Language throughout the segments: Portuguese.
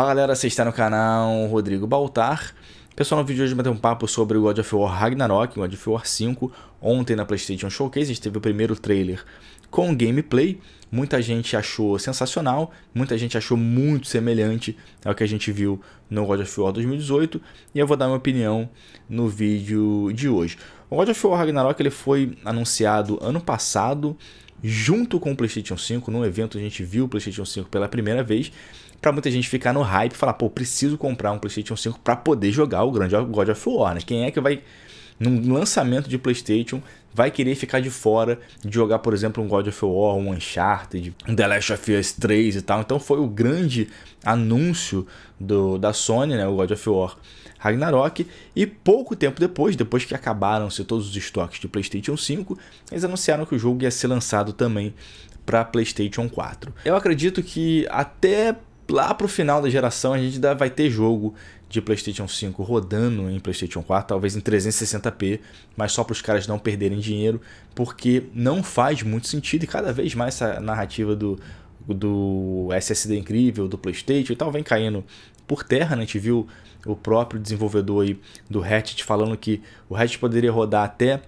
Fala galera, você está no canal Rodrigo Baltar. Pessoal, no vídeo de hoje bater um papo sobre o God of War Ragnarok, God of War 5. Ontem na PlayStation Showcase a gente teve o primeiro trailer com gameplay. Muita gente achou sensacional, muita gente achou muito semelhante ao que a gente viu no God of War 2018. E eu vou dar minha opinião no vídeo de hoje. O God of War Ragnarok ele foi anunciado ano passado junto com o PlayStation 5. Num evento a gente viu o PlayStation 5 pela primeira vez. Para muita gente ficar no hype e falar, pô, preciso comprar um PlayStation 5 para poder jogar o grande God of War, né? Quem é que vai num lançamento de PlayStation, vai querer ficar de fora de jogar, por exemplo, um God of War, um Uncharted, um The Last of Us 3 e tal. Então foi o grande anúncio do, da Sony, né, o God of War Ragnarok. E pouco tempo depois, depois que acabaram-se todos os estoques de PlayStation 5, eles anunciaram que o jogo ia ser lançado também para PlayStation 4. Eu acredito que até lá para o final da geração a gente ainda vai ter jogo de PlayStation 5 rodando em PlayStation 4, talvez em 360p, mas só para os caras não perderem dinheiro, porque não faz muito sentido e cada vez mais essa narrativa do do SSD incrível, do PlayStation e tal, vem caindo por terra. Né? A gente viu o próprio desenvolvedor aí do Hatchet falando que o Hatchet poderia rodar até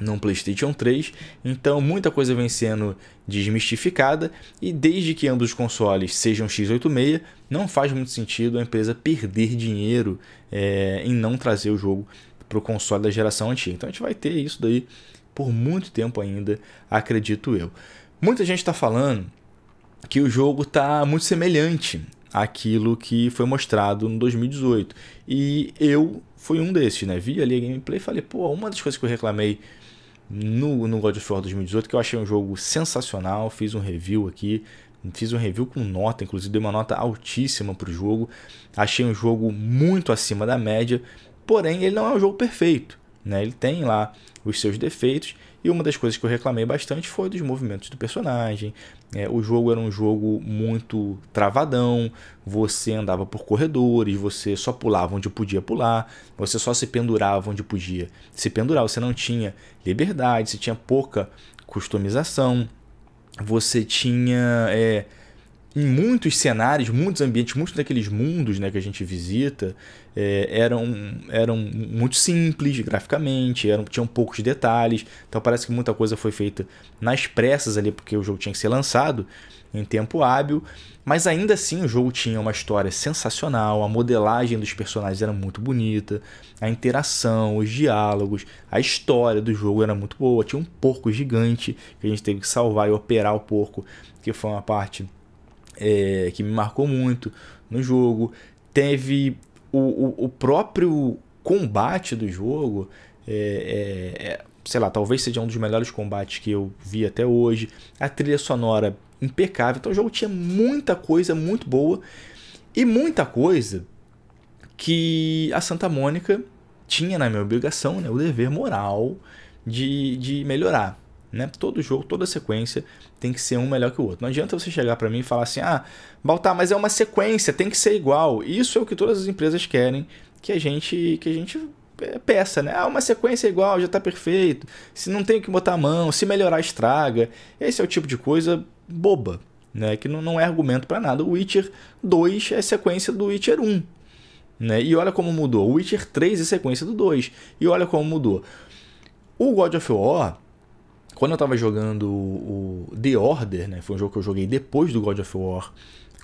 num PlayStation 3, então muita coisa vem sendo desmistificada e desde que ambos os consoles sejam x86, não faz muito sentido a empresa perder dinheiro é, em não trazer o jogo para o console da geração antiga. Então a gente vai ter isso daí por muito tempo ainda, acredito eu. Muita gente está falando que o jogo está muito semelhante àquilo que foi mostrado no 2018. E eu fui um desses, né? Vi ali a gameplay e falei, pô, uma das coisas que eu reclamei no, no God of War 2018, que eu achei um jogo sensacional, fiz um review aqui, fiz um review com nota, inclusive dei uma nota altíssima para o jogo. Achei um jogo muito acima da média, porém ele não é um jogo perfeito. Né? Ele tem lá os seus defeitos e uma das coisas que eu reclamei bastante foi dos movimentos do personagem. É, o jogo era um jogo muito travadão, você andava por corredores, você só pulava onde podia pular, você só se pendurava onde podia se pendurar, você não tinha liberdade, você tinha pouca customização, você tinha. É, em muitos cenários, muitos ambientes, muitos daqueles mundos né, que a gente visita é, eram, eram muito simples graficamente, eram, tinham poucos detalhes. Então parece que muita coisa foi feita nas pressas ali, porque o jogo tinha que ser lançado em tempo hábil. Mas ainda assim o jogo tinha uma história sensacional, a modelagem dos personagens era muito bonita, a interação, os diálogos, a história do jogo era muito boa. Tinha um porco gigante que a gente teve que salvar e operar o porco, que foi uma parte é, que me marcou muito no jogo. Teve o, o, o próprio combate do jogo. É, é, é, sei lá, talvez seja um dos melhores combates que eu vi até hoje. A trilha sonora impecável. Então o jogo tinha muita coisa muito boa e muita coisa que a Santa Mônica tinha na minha obrigação, né, o dever moral de, de melhorar. Né? Todo jogo, toda sequência tem que ser um melhor que o outro. Não adianta você chegar para mim e falar assim: ah, Baltar, mas é uma sequência, tem que ser igual. Isso é o que todas as empresas querem que a gente, que a gente é, peça, né? Ah, uma sequência é igual, já está perfeito. Se não tem o que botar a mão, se melhorar, estraga. Esse é o tipo de coisa boba, né? Que não, não é argumento para nada. O Witcher 2 é sequência do Witcher 1. Né? E olha como mudou. O Witcher 3 é sequência do 2. E olha como mudou. O God of War quando eu tava jogando o The Order, né, foi um jogo que eu joguei depois do God of War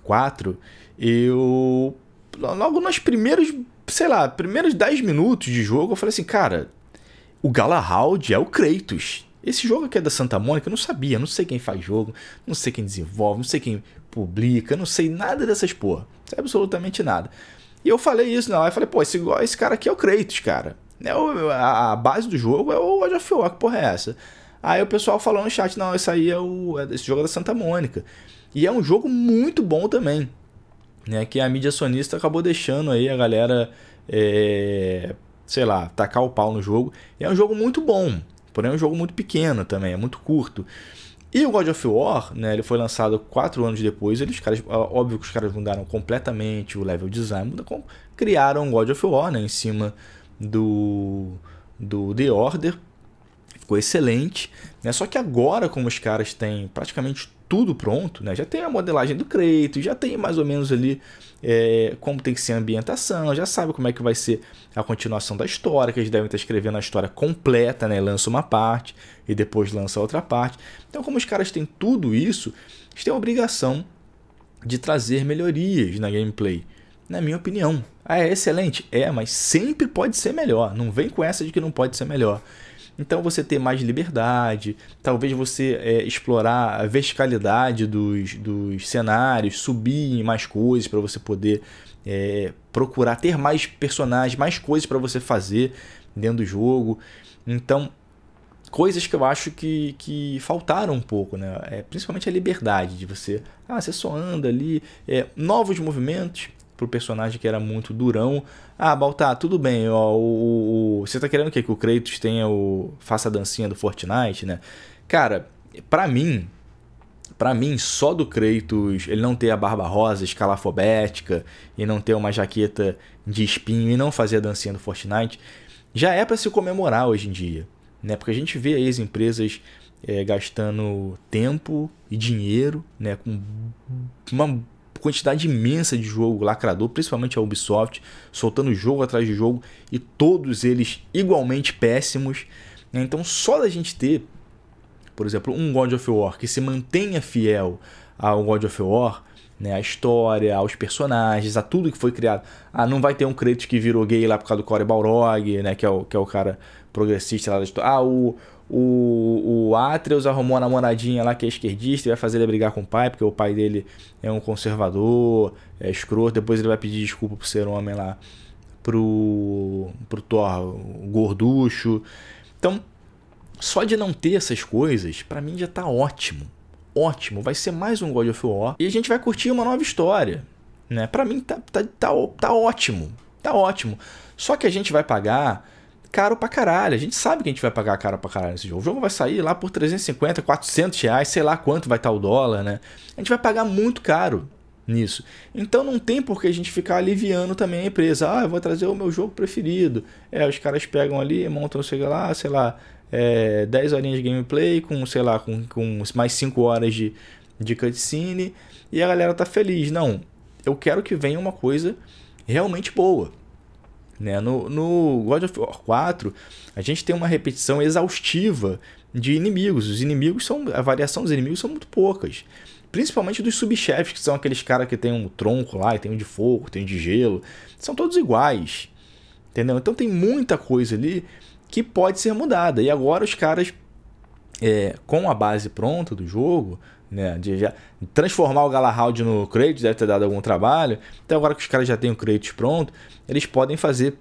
4, eu logo nos primeiros, sei lá, primeiros 10 minutos de jogo, eu falei assim, cara, o Galahad é o Kratos. Esse jogo aqui é da Santa Mônica, eu não sabia, não sei quem faz jogo, não sei quem desenvolve, não sei quem publica, não sei nada dessas porra. Sei absolutamente nada. E eu falei isso na live, falei, pô, esse, esse cara aqui é o Kratos, cara. É o, a, a, base do jogo é o God of War, que porra é essa? Aí o pessoal falou no chat, não, esse aí é o é esse jogo é da Santa Mônica. E é um jogo muito bom também, né? Que a mídia sonista acabou deixando aí a galera, é, sei lá, tacar o pau no jogo. E é um jogo muito bom, porém é um jogo muito pequeno também, é muito curto. E o God of War, né, ele foi lançado quatro anos depois, eles, caras, óbvio que os caras mudaram completamente o level design, mudaram, criaram o God of War, né, em cima do, do The Order, ficou excelente. Né? Só que agora, como os caras têm praticamente tudo pronto, né? já tem a modelagem do Kratos, já tem mais ou menos ali é, como tem que ser a ambientação, já sabe como é que vai ser a continuação da história, que eles devem estar escrevendo a história completa, né? lança uma parte e depois lança outra parte. Então, como os caras têm tudo isso, eles têm a obrigação de trazer melhorias na gameplay na minha opinião. Ah, é excelente? É, mas sempre pode ser melhor. Não vem com essa de que não pode ser melhor. Então você ter mais liberdade, talvez você é, explorar a verticalidade dos, dos cenários, subir em mais coisas para você poder é, procurar ter mais personagens, mais coisas para você fazer dentro do jogo. Então, coisas que eu acho que, que faltaram um pouco, né? É, principalmente a liberdade de você, ah, você só anda ali, é, novos movimentos, pro personagem que era muito durão. Ah, Baltar, tudo bem, ó, o, o, você tá querendo Que o Kratos tenha o... faça a dancinha do Fortnite, né? Cara, pra mim, para mim, só do Kratos ele não ter a barba rosa escalafobética e não ter uma jaqueta de espinho e não fazer a dancinha do Fortnite, já é para se comemorar hoje em dia. Né? Porque a gente vê aí as empresas é, gastando tempo e dinheiro né? com uma quantidade imensa de jogo lacrador, principalmente a Ubisoft, soltando jogo atrás de jogo e todos eles igualmente péssimos. Né? Então, só da gente ter, por exemplo, um God of War que se mantenha fiel ao God of War, né, a história, aos personagens, a tudo que foi criado. Ah, não vai ter um Kratos que virou gay lá por causa do Core Balrog, né, que é o, que é o cara progressista lá da história. Ah, o, o, o Atreus arrumou uma namoradinha lá que é esquerdista e vai fazer ele brigar com o pai, porque o pai dele é um conservador, é escroto. Depois ele vai pedir desculpa por ser homem lá pro, pro Thor, o gorducho. Então, só de não ter essas coisas, para mim já tá ótimo. Ótimo, vai ser mais um God of War e a gente vai curtir uma nova história. Né? Para mim tá, tá, tá, tá ótimo, tá ótimo. Só que a gente vai pagar caro pra caralho. A gente sabe que a gente vai pagar caro pra caralho nesse jogo. O jogo vai sair lá por 350, 400 reais, sei lá quanto vai estar o dólar, né? A gente vai pagar muito caro nisso. Então não tem por que a gente ficar aliviando também a empresa. Ah, eu vou trazer o meu jogo preferido. É, os caras pegam ali, montam, sei lá, sei lá, é, 10 horinhas de gameplay com, sei lá, com, com mais 5 horas de, de cutscene e a galera tá feliz. Não, eu quero que venha uma coisa realmente boa. Né? No, no God of War 4, a gente tem uma repetição exaustiva de inimigos. Os inimigos são. A variação dos inimigos são muito poucas. Principalmente dos subchefes, que são aqueles caras que tem um tronco lá, e tem um de fogo, tem um de gelo. São todos iguais. Entendeu? Então tem muita coisa ali que pode ser mudada. E agora os caras é, com a base pronta do jogo, né, de já transformar o Galahad no Kratos deve ter dado algum trabalho. Até então, agora que os caras já têm o Kratos pronto, eles podem fazer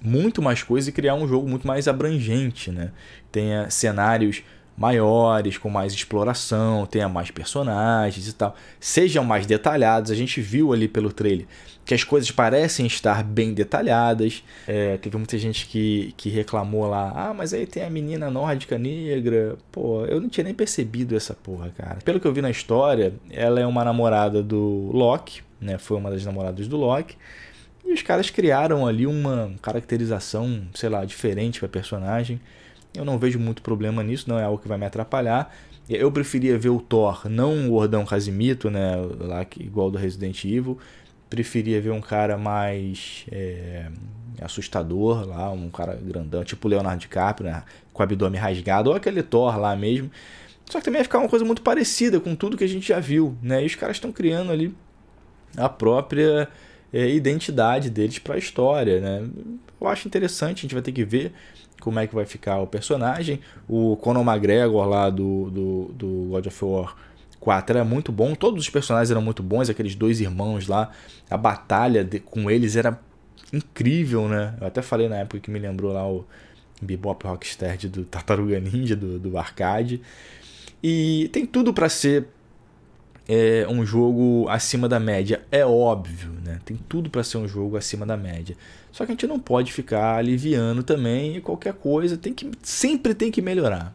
muito mais coisas e criar um jogo muito mais abrangente, né? Tenha cenários maiores, com mais exploração, tenha mais personagens e tal, sejam mais detalhados. A gente viu ali pelo trailer que as coisas parecem estar bem detalhadas. É, teve muita gente que, que reclamou lá: ah, mas aí tem a menina nórdica negra. Pô, eu não tinha nem percebido essa porra, cara. Pelo que eu vi na história, ela é uma namorada do Loki, né? Foi uma das namoradas do Loki. E os caras criaram ali uma caracterização, sei lá, diferente para personagem. Eu não vejo muito problema nisso, não é algo que vai me atrapalhar. Eu preferia ver o Thor, não o gordão casimito, né? Lá que, igual do Resident Evil. Preferia ver um cara mais é, assustador lá, um cara grandão, tipo Leonardo DiCaprio, né? Com o abdômen rasgado, ou aquele Thor lá mesmo. Só que também ia ficar uma coisa muito parecida com tudo que a gente já viu, né? E os caras estão criando ali a própria é, identidade deles para a história, né? Eu acho interessante, a gente vai ter que ver como é que vai ficar o personagem. O Conor McGregor lá do, do, do God of War 4 era muito bom, todos os personagens eram muito bons, aqueles dois irmãos lá, a batalha de, com eles era incrível, né? Eu até falei na época que me lembrou lá o Bebop Rocksteady do Tartaruga Ninja, do, do arcade. E tem tudo para ser é um jogo acima da média. É óbvio, né? Tem tudo para ser um jogo acima da média. Só que a gente não pode ficar aliviando também e qualquer coisa tem que sempre tem que melhorar.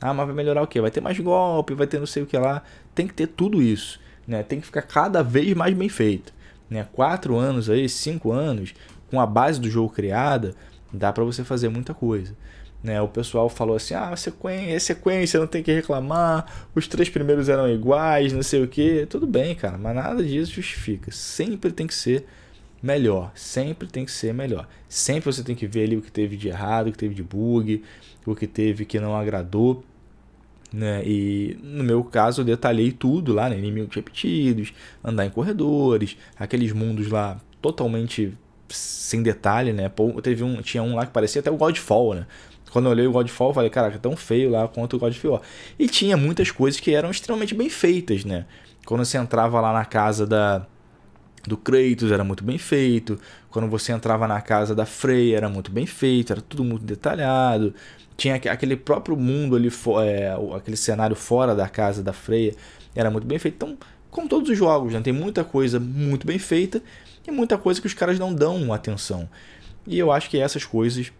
Ah, mas vai melhorar o quê? Vai ter mais golpe, vai ter não sei o que lá. Tem que ter tudo isso, né? Tem que ficar cada vez mais bem feito, né? Quatro anos aí, cinco anos com a base do jogo criada, dá para você fazer muita coisa. Né? O pessoal falou assim: ah, sequência, é sequência, não tem que reclamar, os três primeiros eram iguais, não sei o que. Tudo bem, cara, mas nada disso justifica. Sempre tem que ser melhor, sempre tem que ser melhor. Sempre você tem que ver ali o que teve de errado, o que teve de bug, o que teve que não agradou. Né? E no meu caso eu detalhei tudo lá, né? inimigos repetidos, andar em corredores, aqueles mundos lá totalmente sem detalhe, né? Pô, teve um, tinha um lá que parecia até o Godfall, né? Quando eu olhei o Godfall, eu falei, caraca, é tão feio lá quanto o Godfall. E tinha muitas coisas que eram extremamente bem feitas, né? Quando você entrava lá na casa da do Kratos era muito bem feito, quando você entrava na casa da Freya era muito bem feito, era tudo muito detalhado. Tinha aquele próprio mundo ali, é, aquele cenário fora da casa da Freya era muito bem feito. Então, como todos os jogos, né? tem muita coisa muito bem feita e muita coisa que os caras não dão atenção. E eu acho que essas coisas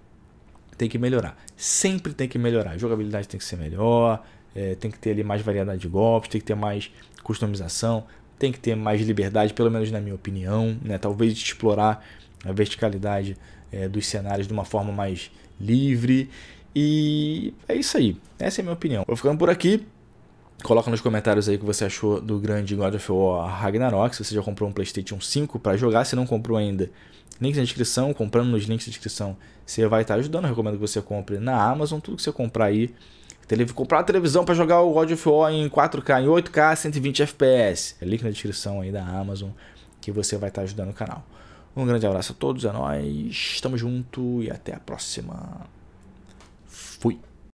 tem que melhorar. Sempre tem que melhorar. A jogabilidade tem que ser melhor, é, tem que ter ali mais variedade de golpes, tem que ter mais customização, tem que ter mais liberdade, pelo menos na minha opinião, né? Talvez explorar a verticalidade é, dos cenários de uma forma mais livre. E é isso aí. Essa é a minha opinião. Vou ficando por aqui. Coloca nos comentários aí o que você achou do grande God of War Ragnarok, se você já comprou um PlayStation 5 para jogar, se não comprou ainda, links na descrição, comprando nos links na descrição, você vai estar ajudando. Eu recomendo que você compre na Amazon, tudo que você comprar aí. comprar uma televisão para jogar o God of War em 4K, em 8K, 120 FPS. Link na descrição aí da Amazon que você vai estar ajudando o canal. Um grande abraço a todos, é nós, estamos junto e até a próxima. Fui.